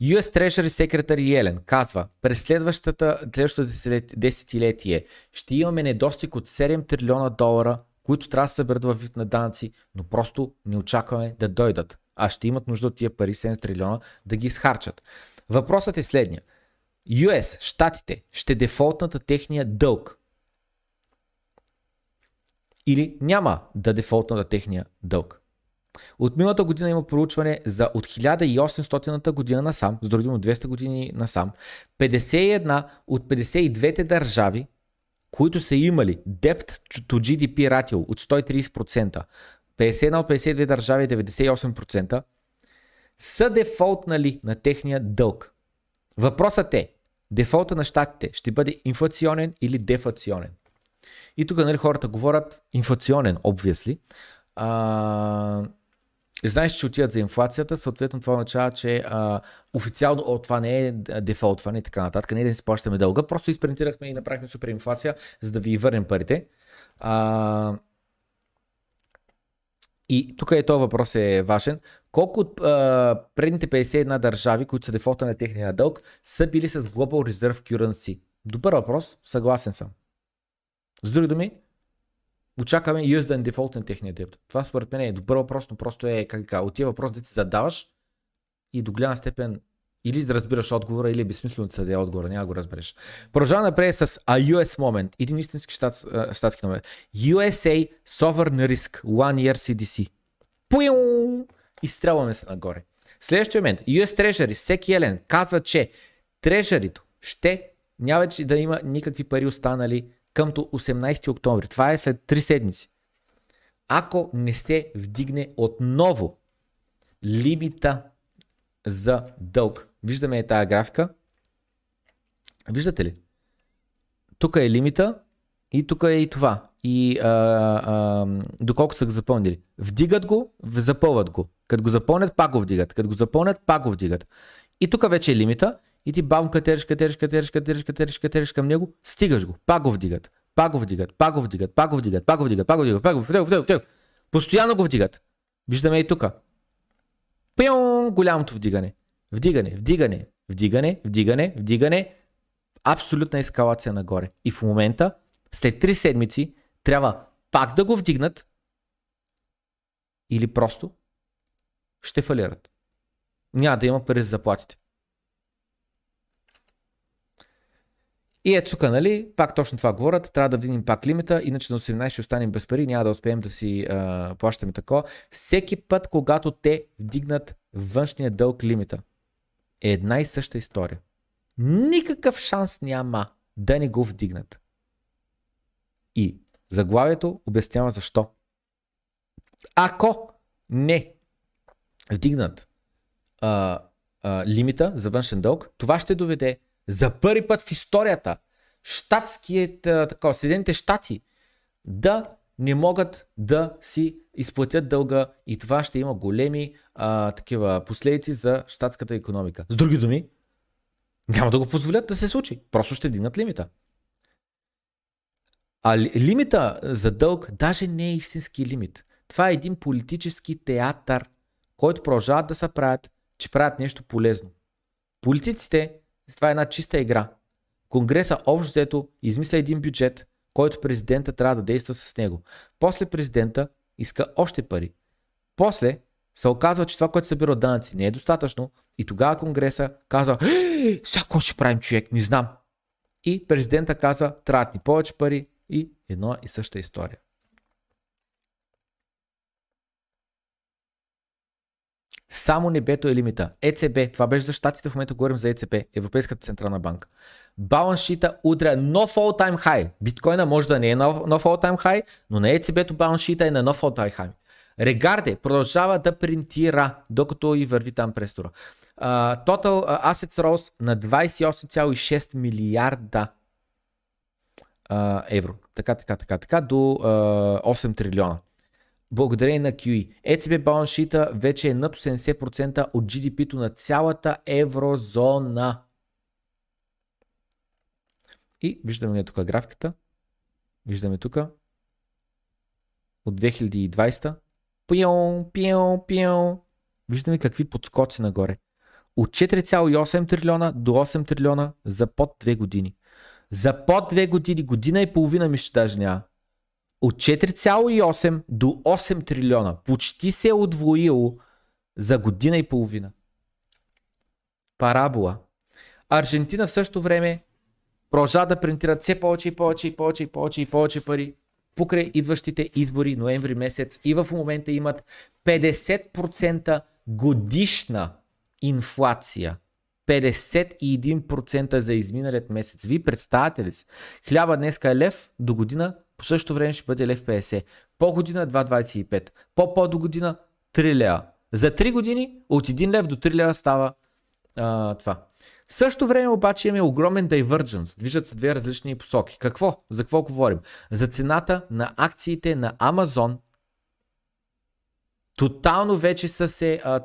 US Treasury секретар Елен казва, през следващата, следващото десетилетие ще имаме недостиг от 7 трилиона долара, които трябва да се съберат във вид на данъци, но просто не очакваме да дойдат. А ще имат нужда от тия пари 7 трилиона да ги изхарчат. Въпросът е следния. US, щатите, ще дефолтната техния дълг. Или няма да дефолтната техния дълг. От миналата година има проучване за от 1800-та година насам, с други от 200 години насам, 51 от 52-те държави, които са имали депт to GDP ратил от 130%, 51 от 52 държави 98%, е са дефолтнали на техния дълг. Въпросът е, дефолта на щатите ще бъде инфлационен или дефлационен? И тук нали, хората говорят инфлационен, обвисли. А, знаеш, че отиват за инфлацията, съответно това означава, че а, официално о, това не е дефолтване и е така нататък, не е да си плащаме дълга, просто изпринтирахме и направихме супер инфлация, за да ви върнем парите. А, и тук е този въпрос е важен. Колко от а, предните 51 държави, които са дефолта на техния дълг, са били с Global Reserve Currency? Добър въпрос, съгласен съм. С други думи, очакваме USD and Default на техния депт. Това според мен е добър въпрос, но просто е как така. от тия въпрос да ти задаваш и до голяма степен или да разбираш отговора, или е безсмислено да се даде отговора, няма го разбереш. Продължава напред с A US Moment, един истински щат, щатски номер. USA Sovereign Risk, One Year CDC. Пуиу! Изстрелваме се нагоре. Следващия момент, US Treasury, всеки елен, казва, че трежарито ще няма вече да има никакви пари останали към 18 октомври. Това е след 3 седмици. Ако не се вдигне отново лимита за дълг. Виждаме е тази графика. Виждате ли? Тук е лимита и тук е и това. И а, а, доколко са го запълнили. Вдигат го, запълват го. Като го запълнят, пак го вдигат. Като го запълнят, пак го вдигат. И тук вече е лимита и ти бавно катериш, катериш, катериш, катериш, катериш, катериш към него, стигаш го, пак го вдигат. Пак го вдигат, пак го вдигат, пак го вдигат, пак го вдигат, пак го вдигат, пак го вдигат, Постоянно го вдигат. Виждаме и тук. Пиум, голямото вдигане. Вдигане, вдигане, вдигане, вдигане, вдигане. Абсолютна ескалация нагоре. И в момента, след 3 седмици, трябва пак да го вдигнат или просто ще фалират. Няма да има пари за заплатите. И ето тук, нали, пак точно това говорят, трябва да вдигнем пак лимита, иначе на 18 ще останем без пари, няма да успеем да си а, плащаме тако. Всеки път, когато те вдигнат външния дълг лимита, е една и съща история. Никакъв шанс няма да не го вдигнат. И заглавието обяснява защо. Ако не вдигнат а, а, лимита за външен дълг, това ще доведе за първи път в историята щатският, такова, Съединените щати да не могат да си изплатят дълга и това ще има големи а, такива последици за щатската економика. С други думи, няма да го позволят да се случи. Просто ще дигнат лимита. А лимита за дълг даже не е истински лимит. Това е един политически театър, който продължават да се правят, че правят нещо полезно. Политиците това е една чиста игра. Конгреса общо взето измисля един бюджет, който президента трябва да действа с него. После президента иска още пари. После се оказва, че това, което събира от данъци не е достатъчно и тогава Конгреса казва, «Е, сега какво ще правим човек, не знам. И президента казва, трябва ни повече пари и едно и съща история. Само небето е лимита. ЕЦБ, това беше за щатите, в момента говорим за ЕЦБ, Европейската централна банка. Баланшита удря нов all-time high. Биткоина може да не е нов all-time high, но на ЕЦБ-то баланшита е на нов all-time high. Регарде продължава да принтира, докато и върви там престора. Uh, total Assets Rose на 28,6 милиарда uh, евро. Така, така, така, така, до uh, 8 трилиона благодарение на QE. ЕЦБ балансшита вече е над 80% от GDP-то на цялата еврозона. И виждаме тук графиката. Виждаме тук. От 2020. Пион, пион, пион. Виждаме какви подскоци нагоре. От 4,8 трилиона до 8 трилиона за под 2 години. За под 2 години, година и половина ми ще даже няма от 4,8 до 8 трилиона. Почти се е отвоило за година и половина. Парабола. Аржентина в същото време продължава да принтират все повече и повече и повече и повече и повече пари покрай идващите избори ноември месец и в момента имат 50% годишна инфлация. 51% за изминалият месец. Ви представяте ли си? Хляба днеска е лев, до година по същото време ще бъде лев 50. По година 2,25. По по до година 3 лева. За 3 години от 1 лев до 3 лева става а, това. В същото време обаче имаме огромен divergence. Движат се две различни посоки. Какво? За какво говорим? За цената на акциите на Amazon тотално вече са се а,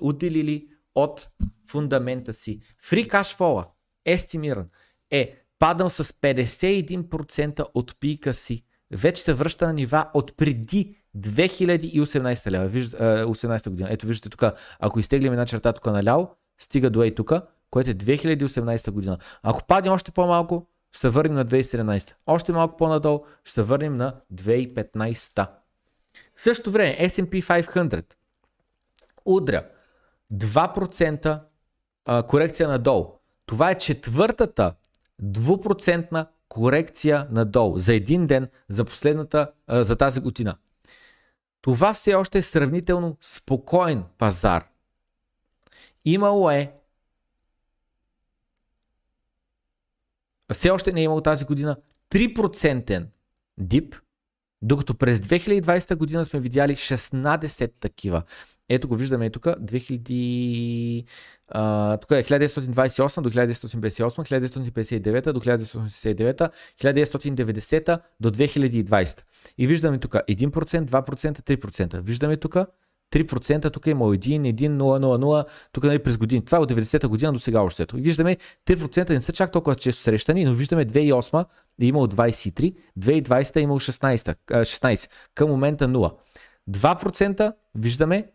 отделили от фундамента си. Free cash flow, естимиран, е Падам с 51% от пика си. Вече се връща на нива от преди 2018 лева, виж, 18 е, година. Ето виждате тук, ако изтеглим една черта тук наляво, стига до ей тук, което е 2018 година. Ако падне още по-малко, ще се върнем на 2017. Още малко по-надолу, ще се върнем на 2015. В същото време S&P 500 удря 2% корекция надолу. Това е четвъртата двупроцентна корекция надолу за един ден за последната, за тази година. Това все още е сравнително спокоен пазар. Имало е все още не е имало тази година 3% дип, докато през 2020 година сме видяли 16 такива. Ето го виждаме и тук, тук е 1928 до 1958, 1959 до 1989, 1990 до 2020. И виждаме тук 1%, 2%, 3%. Виждаме тук 3%, тук е имало 1, 1, 0, 0, тук нали, през години. Това е от 90-та година до сега още. Виждаме 3% не са чак толкова често срещани, но виждаме 2008 е имало 23, 2020 е имало 16, 16 към момента 0. 2% виждаме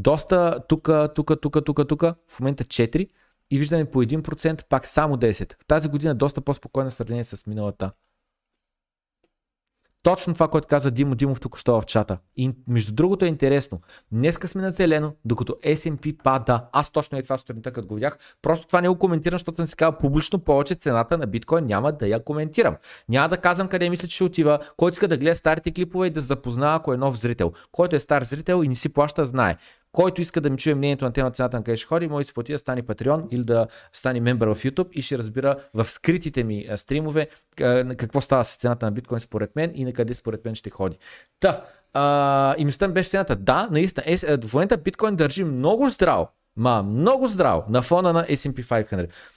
доста тук, тук, тук, тук, тук, в момента 4 и виждаме по 1%, пак само 10. В тази година е доста по-спокойно в сравнение с миналата. Точно това, което каза Димо Димов тук що в чата. И между другото е интересно. Днеска сме на зелено, докато S&P пада. Аз точно е това сутринта, като го видях. Просто това не го коментирам, защото не се казва публично повече цената на биткоин. Няма да я коментирам. Няма да казвам къде мисля, че ще отива. Който иска да гледа старите клипове и да запознава, ако е нов зрител. Който е стар зрител и не си плаща, знае. Който иска да ми чуе мнението на тема цената на къде ще ходи, може да се плати да стане патреон или да стане мембър в YouTube и ще разбира в скритите ми стримове какво става с цената на биткоин според мен и на къде според мен ще ходи. Та, а, и мисълта ми беше цената. Да, наистина, е, е, в момента биткоин държи много здраво, ма много здраво на фона на S&P 500.